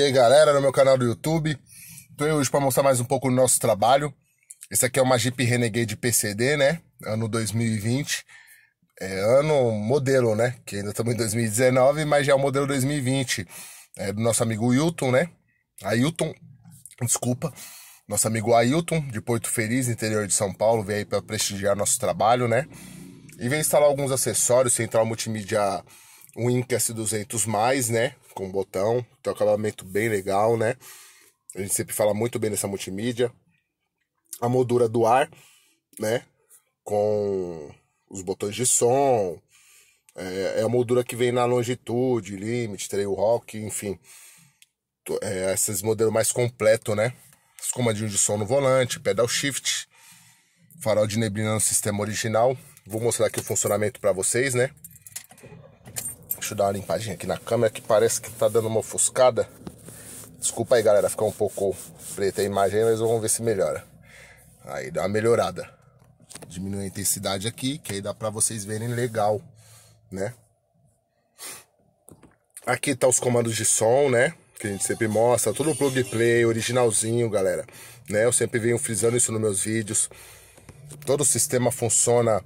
E aí galera, no meu canal do YouTube, tô aí hoje para mostrar mais um pouco do nosso trabalho. Esse aqui é uma Jeep Renegade PCD, né? Ano 2020. É ano modelo, né? Que ainda estamos em 2019, mas já é o modelo 2020. É do nosso amigo Hilton, né? Ailton, desculpa. Nosso amigo Ailton, de Porto Feliz, interior de São Paulo, veio aí para prestigiar nosso trabalho, né? E veio instalar alguns acessórios, central multimídia Wincast é 200+, né? com botão, tem é um acabamento bem legal, né? A gente sempre fala muito bem dessa multimídia. A moldura do ar, né? Com os botões de som. É, é a moldura que vem na longitude, limite, trail rock, enfim. É, esses modelos mais completo, né? Escomadinho de som no volante, pedal shift, farol de neblina no sistema original. Vou mostrar aqui o funcionamento para vocês, né? Deixa eu dar uma limpadinha aqui na câmera que parece que tá dando uma ofuscada. Desculpa aí, galera, ficar um pouco preta a imagem, mas vamos ver se melhora. Aí dá uma melhorada. Diminui a intensidade aqui, que aí dá pra vocês verem legal, né? Aqui tá os comandos de som, né? Que a gente sempre mostra, todo o plug play, originalzinho, galera. Né? Eu sempre venho frisando isso nos meus vídeos. Todo o sistema funciona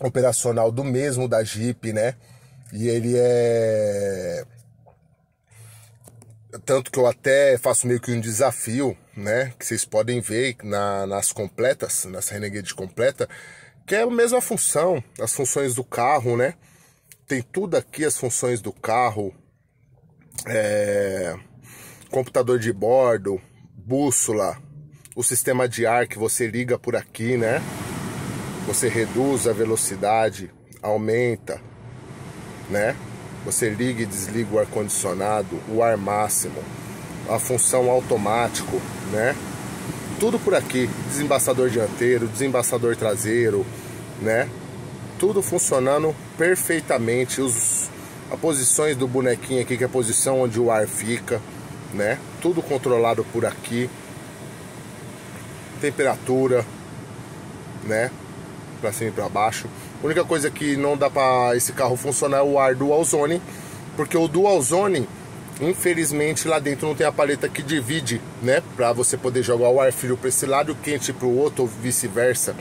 operacional do mesmo da Jeep, né? E ele é. Tanto que eu até faço meio que um desafio, né? Que vocês podem ver na, nas completas, nas Renegade completa, que é a mesma função, as funções do carro, né? Tem tudo aqui, as funções do carro, é... computador de bordo, bússola, o sistema de ar que você liga por aqui, né? Você reduz a velocidade, aumenta, né? Você liga e desliga o ar condicionado, o ar máximo, a função automático, né? Tudo por aqui, desembaçador dianteiro, desembaçador traseiro, né? Tudo funcionando perfeitamente. Os as posições do bonequinho aqui, que é a posição onde o ar fica, né? Tudo controlado por aqui. Temperatura, né? Para cima e para baixo. A única coisa que não dá para esse carro funcionar é o ar dual zone, porque o dual zone, infelizmente, lá dentro não tem a paleta que divide, né? Para você poder jogar o ar frio para esse lado, o quente para o outro ou vice-versa.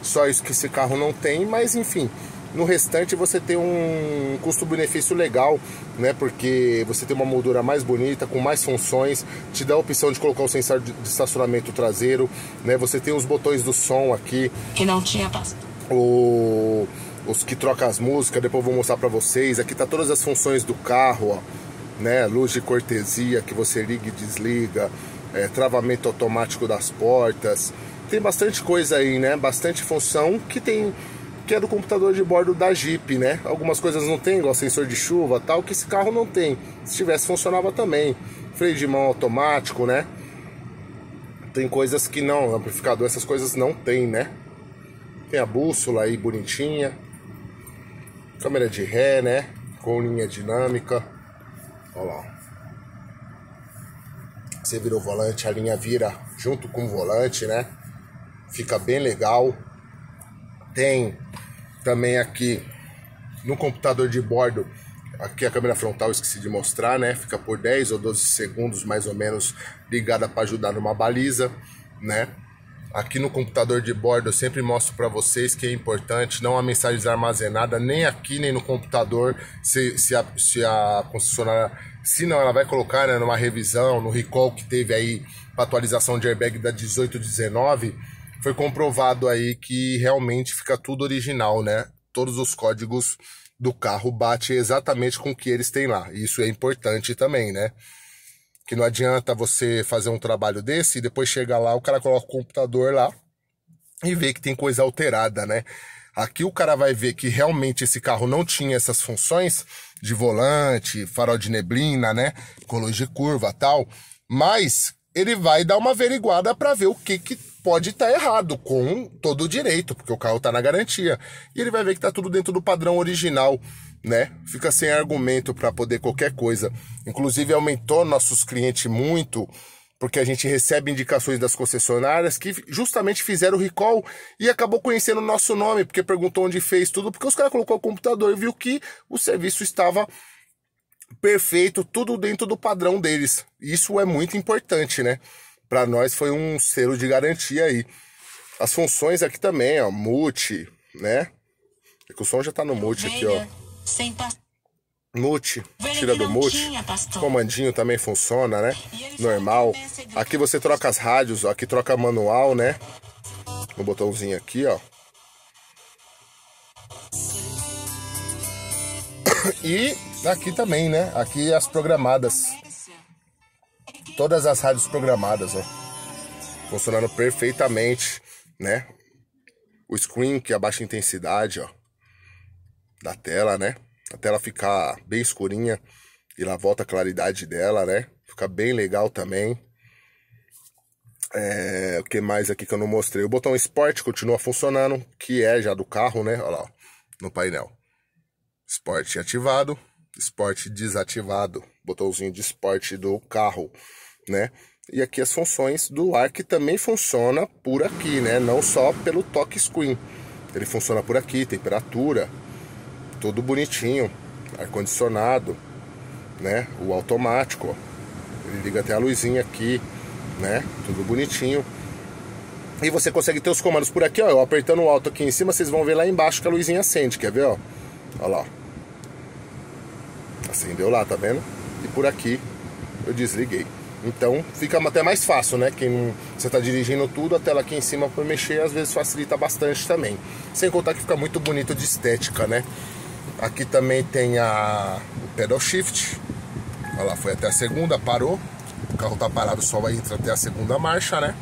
Só isso que esse carro não tem, mas enfim, no restante você tem um custo-benefício legal, né? Porque você tem uma moldura mais bonita, com mais funções, te dá a opção de colocar o sensor de estacionamento traseiro, né? Você tem os botões do som aqui. Que não tinha passado o, os que trocam as músicas, depois vou mostrar para vocês. Aqui tá todas as funções do carro, ó, né? Luz de cortesia que você liga e desliga, é, travamento automático das portas. Tem bastante coisa aí, né? Bastante função que tem que é do computador de bordo da Jeep, né? Algumas coisas não tem, igual sensor de chuva, tal, que esse carro não tem. Se tivesse funcionava também. Freio de mão automático, né? Tem coisas que não, amplificador, essas coisas não tem, né? Tem a bússola aí bonitinha. Câmera de ré, né? Com linha dinâmica. Olha lá. Você vira o volante, a linha vira junto com o volante, né? Fica bem legal. Tem também aqui no computador de bordo aqui a câmera frontal esqueci de mostrar, né? Fica por 10 ou 12 segundos mais ou menos ligada para ajudar numa baliza, né? Aqui no computador de bordo eu sempre mostro para vocês que é importante não há mensagens armazenadas nem aqui nem no computador se, se, a, se a concessionária, se não, ela vai colocar né, numa revisão, no recall que teve aí para atualização de airbag da 1819, foi comprovado aí que realmente fica tudo original, né? Todos os códigos do carro bate exatamente com o que eles têm lá. Isso é importante também, né? Que não adianta você fazer um trabalho desse e depois chegar lá, o cara coloca o computador lá e vê que tem coisa alterada, né? Aqui o cara vai ver que realmente esse carro não tinha essas funções de volante, farol de neblina, né? Color de curva tal. Mas ele vai dar uma averiguada para ver o que, que pode estar tá errado, com todo o direito, porque o carro está na garantia. E ele vai ver que está tudo dentro do padrão original, né? Fica sem argumento para poder qualquer coisa. Inclusive, aumentou nossos clientes muito, porque a gente recebe indicações das concessionárias que justamente fizeram o recall e acabou conhecendo o nosso nome, porque perguntou onde fez tudo, porque os caras colocou o computador e viu que o serviço estava perfeito, tudo dentro do padrão deles. Isso é muito importante, né? para nós foi um selo de garantia aí. As funções aqui também, ó, mute, né? É que o som já tá no mute aqui, ó. Mute, tira do mute. Comandinho também funciona, né? Normal. Aqui você troca as rádios, ó. aqui troca manual, né? No botãozinho aqui, ó. E aqui também, né? Aqui as programadas. Todas as rádios programadas, ó. Né? Funcionando perfeitamente, né? O screen, que é a baixa intensidade, ó. Da tela, né? A tela ficar bem escurinha e lá volta a claridade dela, né? Fica bem legal também. É, o que mais aqui que eu não mostrei? O botão Sport continua funcionando, que é já do carro, né? Olha lá, ó, no painel. Sport ativado, Sport desativado botãozinho de esporte do carro, né? E aqui as funções do ar que também funciona por aqui, né? Não só pelo toque screen. Ele funciona por aqui, temperatura, tudo bonitinho, ar condicionado, né? O automático, ó. ele liga até a luzinha aqui, né? Tudo bonitinho. E você consegue ter os comandos por aqui, ó. Eu apertando o alto aqui em cima, vocês vão ver lá embaixo que a luzinha acende, quer ver, ó? Olha lá. Acendeu lá, tá vendo? e por aqui eu desliguei. Então fica até mais fácil, né? Quem você está dirigindo tudo, a tela aqui em cima para mexer, às vezes facilita bastante também. Sem contar que fica muito bonito de estética, né? Aqui também tem a o pedal shift. Olha lá, foi até a segunda, parou. O carro tá parado, só vai entrar até a segunda marcha, né?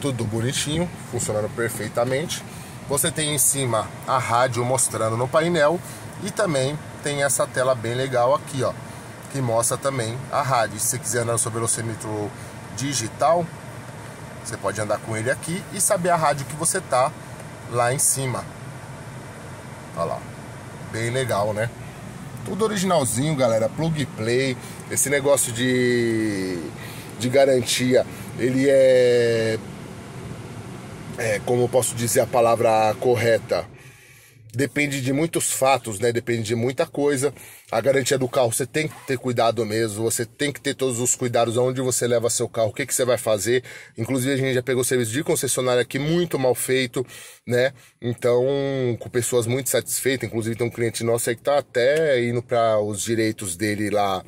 Tudo bonitinho, funcionando perfeitamente. Você tem em cima a rádio mostrando no painel e também tem essa tela bem legal aqui, ó, que mostra também a rádio. Se você quiser andar no seu velocímetro digital, você pode andar com ele aqui e saber a rádio que você tá lá em cima. Olha lá, bem legal, né? Tudo originalzinho, galera, plug play, esse negócio de, de garantia, ele é, é, como eu posso dizer a palavra correta, depende de muitos fatos, né? Depende de muita coisa. A garantia do carro, você tem que ter cuidado mesmo, você tem que ter todos os cuidados onde você leva seu carro, o que, que você vai fazer. Inclusive, a gente já pegou serviço de concessionária aqui muito mal feito, né? Então, com pessoas muito satisfeitas, inclusive tem um cliente nosso aí que tá até indo para os direitos dele lá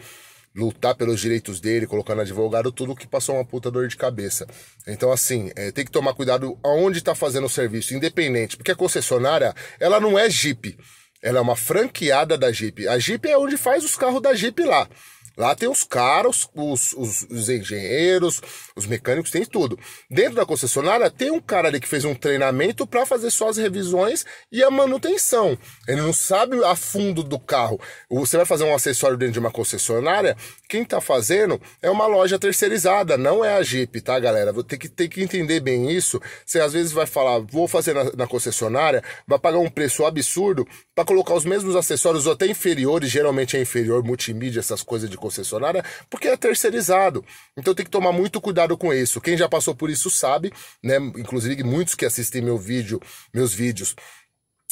lutar pelos direitos dele, colocando advogado, tudo que passou uma puta dor de cabeça. Então, assim, é, tem que tomar cuidado aonde está fazendo o serviço, independente, porque a concessionária, ela não é Jeep, ela é uma franqueada da Jeep. A Jeep é onde faz os carros da Jeep lá. Lá tem os caras, os, os, os, engenheiros, os mecânicos, tem tudo. Dentro da concessionária tem um cara ali que fez um treinamento para fazer só as revisões e a manutenção. Ele não sabe a fundo do carro. Você vai fazer um acessório dentro de uma concessionária, quem está fazendo é uma loja terceirizada, não é a Jeep, tá, galera? Vou tem que, ter que entender bem isso. Você às vezes vai falar, vou fazer na, na concessionária, vai pagar um preço absurdo para colocar os mesmos acessórios ou até inferiores, geralmente é inferior, multimídia, essas coisas de concessionária, porque é terceirizado. Então tem que tomar muito cuidado com isso. Quem já passou por isso sabe, né? Inclusive muitos que assistem meu vídeo, meus vídeos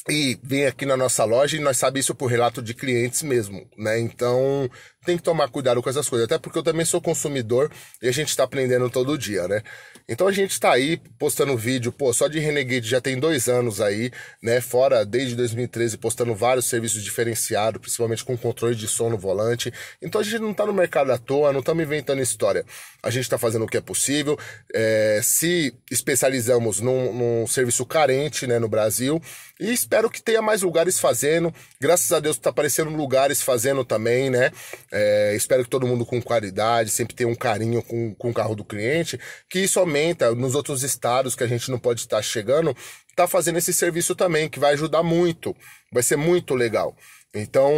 e vem aqui na nossa loja e nós sabemos isso por relato de clientes mesmo, né? Então tem que tomar cuidado com essas coisas, até porque eu também sou consumidor e a gente está aprendendo todo dia, né? Então a gente está aí postando vídeo, pô, só de Renegade já tem dois anos aí, né? Fora desde 2013 postando vários serviços diferenciados, principalmente com controle de som no volante. Então a gente não está no mercado à toa, não estamos inventando história. A gente está fazendo o que é possível. É, se especializamos num, num serviço carente, né, no Brasil. E espero que tenha mais lugares fazendo. Graças a Deus está aparecendo lugares fazendo também, né? É, espero que todo mundo com qualidade, sempre tenha um carinho com, com o carro do cliente, que isso aumenta nos outros estados que a gente não pode estar chegando, tá fazendo esse serviço também, que vai ajudar muito. Vai ser muito legal. Então,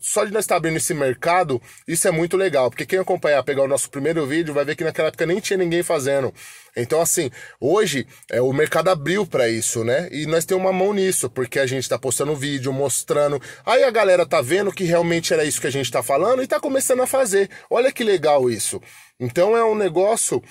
só de nós estar abrindo esse mercado, isso é muito legal, porque quem acompanhar, pegar o nosso primeiro vídeo, vai ver que naquela época nem tinha ninguém fazendo. Então, assim, hoje é, o mercado abriu para isso, né? E nós temos uma mão nisso, porque a gente está postando vídeo, mostrando. Aí a galera tá vendo que realmente era isso que a gente está falando e tá começando a fazer. Olha que legal isso. Então, é um negócio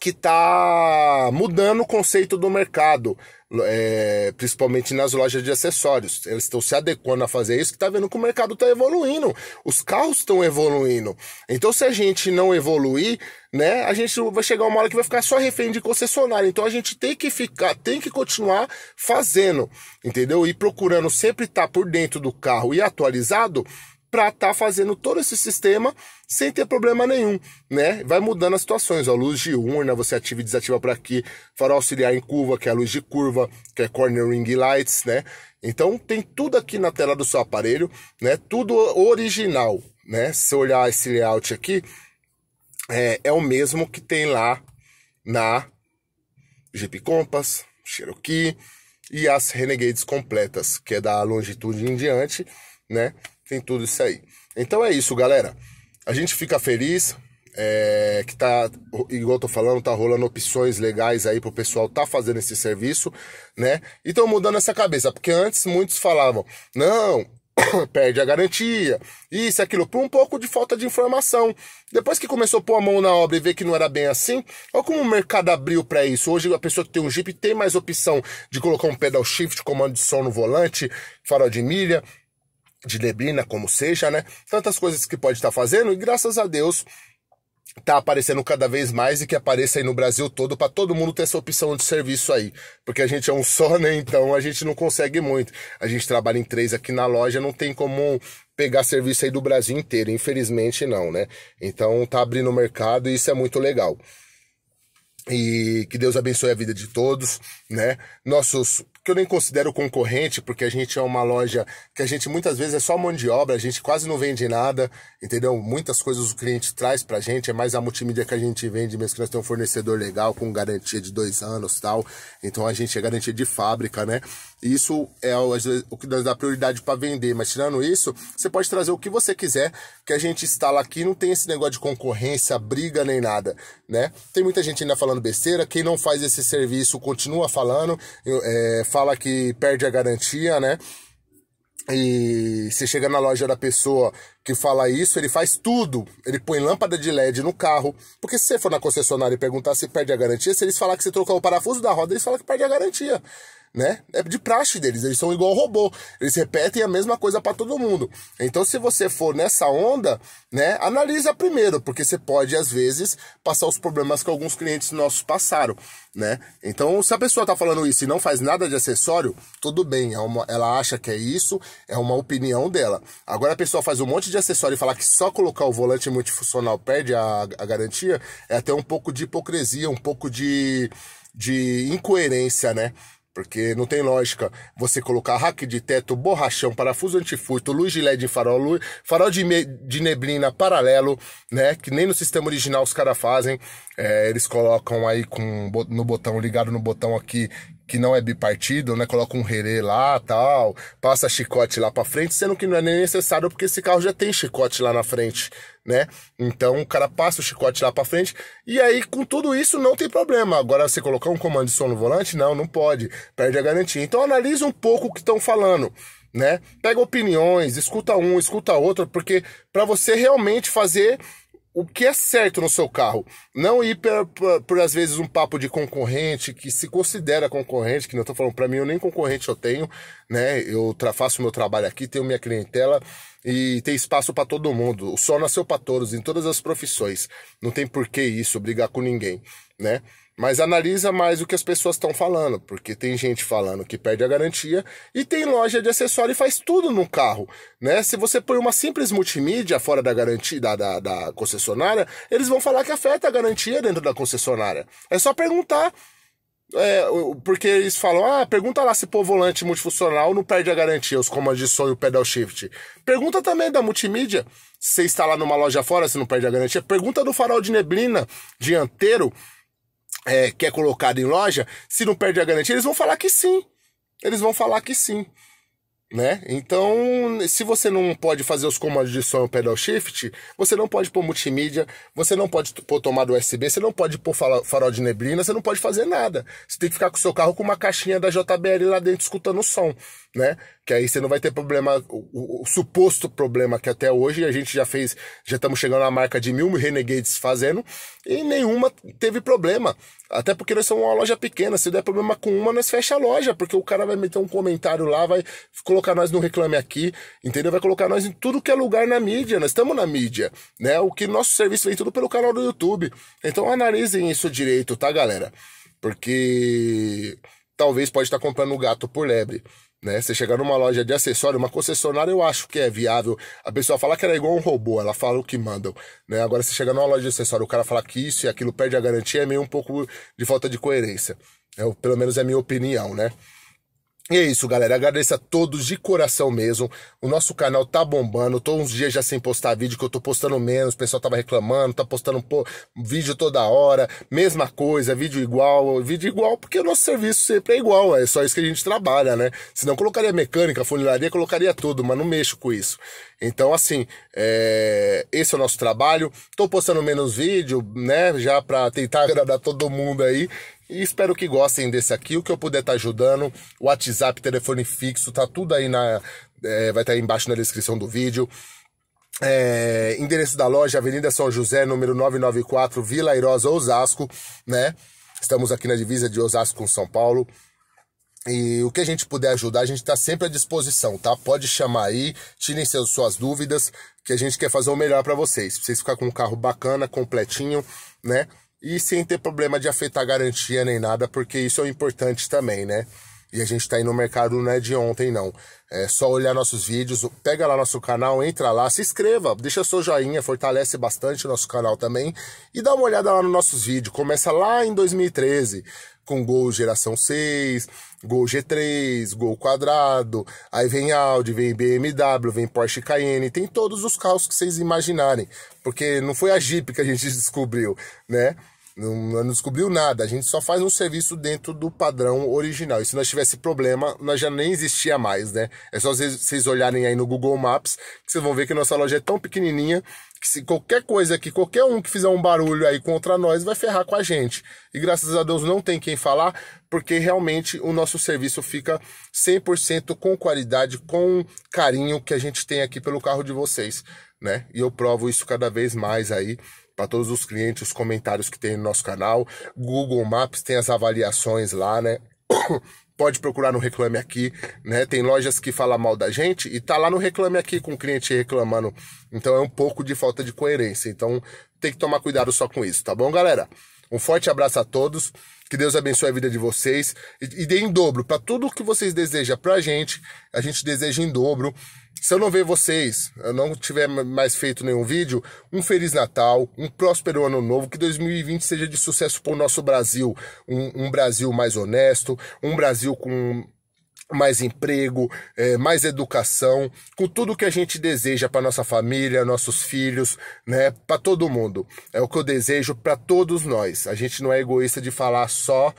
que tá mudando o conceito do mercado é, principalmente nas lojas de acessórios. Eles estão se adequando a fazer isso, que está vendo que o mercado está evoluindo, os carros estão evoluindo. Então, se a gente não evoluir, né, a gente vai chegar uma hora que vai ficar só refém de concessionário. Então, a gente tem que ficar, tem que continuar fazendo, entendeu? E procurando sempre estar tá por dentro do carro e atualizado para estar tá fazendo todo esse sistema sem ter problema nenhum, né? Vai mudando as situações, ó, luz diurna, você ativa e desativa por aqui, farol auxiliar em curva, que é a luz de curva, que é cornering lights, né? Então tem tudo aqui na tela do seu aparelho, né? Tudo original, né? Se olhar esse layout aqui, é, é o mesmo que tem lá na Jeep Compass, Cherokee e as Renegades completas, que é da longitude em diante, né? tem tudo isso aí. Então é isso, galera. A gente fica feliz é, que tá, igual eu tô falando, tá rolando opções legais aí pro pessoal tá fazendo esse serviço, né? E tão mudando essa cabeça, porque antes muitos falavam, não, perde a garantia, isso, aquilo, por um pouco de falta de informação. Depois que começou a pôr a mão na obra e ver que não era bem assim, olha como o mercado abriu para isso. Hoje a pessoa que tem um Jeep tem mais opção de colocar um pedal shift, comando de som no volante, farol de milha, de neblina, como seja, né? Tantas coisas que pode estar tá fazendo, e graças a Deus tá aparecendo cada vez mais e que apareça aí no Brasil todo para todo mundo ter essa opção de serviço aí, porque a gente é um só, né? Então a gente não consegue muito. A gente trabalha em três aqui na loja, não tem como pegar serviço aí do Brasil inteiro, infelizmente não, né? Então tá abrindo o mercado e isso é muito legal. E que Deus abençoe a vida de todos, né? Nossos que eu nem considero concorrente, porque a gente é uma loja que a gente muitas vezes é só mão de obra, a gente quase não vende nada, entendeu? Muitas coisas o cliente traz pra gente, é mais a multimídia que a gente vende, mesmo que nós temos um fornecedor legal com garantia de dois anos tal. Então a gente é garantia de fábrica, né? E isso é o que dá prioridade para vender. Mas tirando isso, você pode trazer o que você quiser, que a gente instala aqui, não tem esse negócio de concorrência, briga nem nada, né? Tem muita gente ainda falando besteira, quem não faz esse serviço continua falando. é, fala que perde a garantia, né? E se chega na loja da pessoa que fala isso, ele faz tudo. Ele põe lâmpada de LED no carro. Porque se você for na concessionária e perguntar se perde a garantia, se eles falar que você trocou o parafuso da roda, eles falam que perde a garantia né? É de praxe deles, eles são igual robô. Eles repetem a mesma coisa para todo mundo. Então, se você for nessa onda, né, analisa primeiro, porque você pode às vezes passar os problemas que alguns clientes nossos passaram, né? Então, se a pessoa tá falando isso e não faz nada de acessório, tudo bem, é uma, ela acha que é isso, é uma opinião dela. Agora a pessoa faz um monte de acessório e falar que só colocar o volante multifuncional perde a, a garantia, é até um pouco de hipocrisia, um pouco de de incoerência, né? Porque não tem lógica você colocar rack de teto, borrachão, parafuso antifurto, luz de LED de farol, luz, farol de, me, de neblina paralelo, né? Que nem no sistema original os caras fazem. É, eles colocam aí com, no botão, ligado no botão aqui, que não é bipartido, né? Coloca um herê lá, tal, passa chicote lá para frente, sendo que não é nem necessário porque esse carro já tem chicote lá na frente, né? Então o cara passa o chicote lá para frente e aí com tudo isso não tem problema. Agora você colocar um comando de som no volante, não, não pode, perde a garantia. Então analisa um pouco o que estão falando né? Pega opiniões, escuta um, escuta outro, porque para você realmente fazer o que é certo no seu carro. Não ir por, por, por, às vezes, um papo de concorrente que se considera concorrente, que não estou falando para mim, eu nem concorrente eu tenho, né? Eu faço meu trabalho aqui, tenho minha clientela e tem espaço para todo mundo. O sol nasceu para todos, em todas as profissões. Não tem porquê isso, brigar com ninguém, né? Mas analisa mais o que as pessoas estão falando, porque tem gente falando que perde a garantia e tem loja de acessório e faz tudo no carro, né? Se você põe uma simples multimídia fora da garantia da, da, da concessionária, eles vão falar que afeta a garantia dentro da concessionária. É só perguntar é, porque eles falam, ah, pergunta lá se pôr volante multifuncional não perde a garantia, os comandos de som e o pedal shift. Pergunta também da multimídia, se instalar numa loja fora, se não perde a garantia. Pergunta do farol de neblina dianteiro, é, que é colocado em loja, se não perde a garantia, eles vão falar que sim. Eles vão falar que sim. Né? Então, se você não pode fazer os comandos de som pedal shift, você não pode pôr multimídia, você não pode pôr tomada USB, você não pode pôr farol de neblina, você não pode fazer nada. Você tem que ficar com o seu carro com uma caixinha da JBL lá dentro escutando o som, né? que aí você não vai ter problema, o, o, suposto problema que até hoje a gente já fez, já estamos chegando à marca de mil Renegades fazendo, e nenhuma teve problema. Até porque nós somos uma loja pequena, se der problema com uma, nós fecha a loja, porque o cara vai meter um comentário lá, vai colocar nós no Reclame Aqui, entendeu? Vai colocar nós em tudo que é lugar na mídia, nós estamos na mídia, né? O que nosso serviço vem tudo pelo canal do YouTube. Então analisem isso direito, tá, galera? Porque talvez pode estar comprando o gato por lebre. Né? Você chegar numa loja de acessório, uma concessionária, eu acho que é viável. A pessoa fala que era igual um robô, ela fala o que mandam. Né? Agora, se chega numa loja de acessório, o cara fala que isso e aquilo perde a garantia, é meio um pouco de falta de coerência. É, pelo menos é a minha opinião, né? E é isso, galera. Agradeço a todos de coração mesmo. O nosso canal tá bombando. Tô uns dias já sem postar vídeo, que eu tô postando menos. O pessoal tava reclamando, tá postando pô, vídeo toda hora. Mesma coisa, vídeo igual. Vídeo igual porque o nosso serviço sempre é igual. É só isso que a gente trabalha, né? Se não colocaria mecânica, funilaria, colocaria tudo, mas não mexo com isso. Então, assim, é... esse é o nosso trabalho. Tô postando menos vídeo, né? Já pra tentar agradar todo mundo aí. E espero que gostem desse aqui. O que eu puder estar tá ajudando, WhatsApp, telefone fixo, tá tudo aí na. É, vai estar tá aí embaixo na descrição do vídeo. É, endereço da loja, Avenida São José, número 994, Vila Airosa, Osasco, né? Estamos aqui na divisa de Osasco com São Paulo. E o que a gente puder ajudar, a gente está sempre à disposição, tá? Pode chamar aí, tirem seus, suas dúvidas, que a gente quer fazer o melhor para vocês. Pra vocês ficarem com um carro bacana, completinho, né? e sem ter problema de afetar garantia nem nada, porque isso é o importante também, né? E a gente tá aí no mercado não é de ontem, não. É só olhar nossos vídeos, pega lá nosso canal, entra lá, se inscreva, deixa seu joinha, fortalece bastante nosso canal também. E dá uma olhada lá nos nossos vídeos. Começa lá em 2013, com Gol geração 6, Gol G3, Gol quadrado. Aí vem Audi, vem BMW, vem Porsche Cayenne. Tem todos os carros que vocês imaginarem. Porque não foi a Jeep que a gente descobriu, né? Não, não, descobriu nada. A gente só faz um serviço dentro do padrão original. E se nós tivesse problema, nós já nem existia mais, né? É só vocês olharem aí no Google Maps, que vocês vão ver que nossa loja é tão pequenininha que se qualquer coisa aqui, qualquer um que fizer um barulho aí contra nós, vai ferrar com a gente. E graças a Deus não tem quem falar, porque realmente o nosso serviço fica 100% com qualidade, com carinho que a gente tem aqui pelo carro de vocês, né? E eu provo isso cada vez mais aí para todos os clientes, os comentários que tem no nosso canal. Google Maps tem as avaliações lá, né? Pode procurar no Reclame Aqui, né? Tem lojas que falam mal da gente e tá lá no Reclame Aqui com o cliente reclamando. Então é um pouco de falta de coerência. Então tem que tomar cuidado só com isso, tá bom, galera? Um forte abraço a todos. Que Deus abençoe a vida de vocês e, e dê em dobro para tudo o que vocês desejam para a gente. A gente deseja em dobro se eu não ver vocês, eu não tiver mais feito nenhum vídeo, um Feliz Natal, um próspero ano novo, que 2020 seja de sucesso para o nosso Brasil. Um, um, Brasil mais honesto, um Brasil com mais emprego, é, mais educação, com tudo que a gente deseja para nossa família, nossos filhos, né, para todo mundo. É o que eu desejo para todos nós. A gente não é egoísta de falar só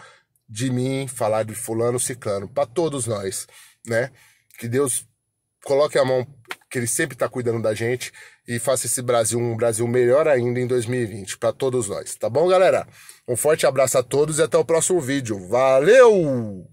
de mim, falar de fulano, ciclano, para todos nós, né? Que Deus coloque a mão que ele sempre está cuidando da gente e faça esse Brasil um Brasil melhor ainda em 2020 para todos nós, tá bom, galera? Um forte abraço a todos e até o próximo vídeo. Valeu!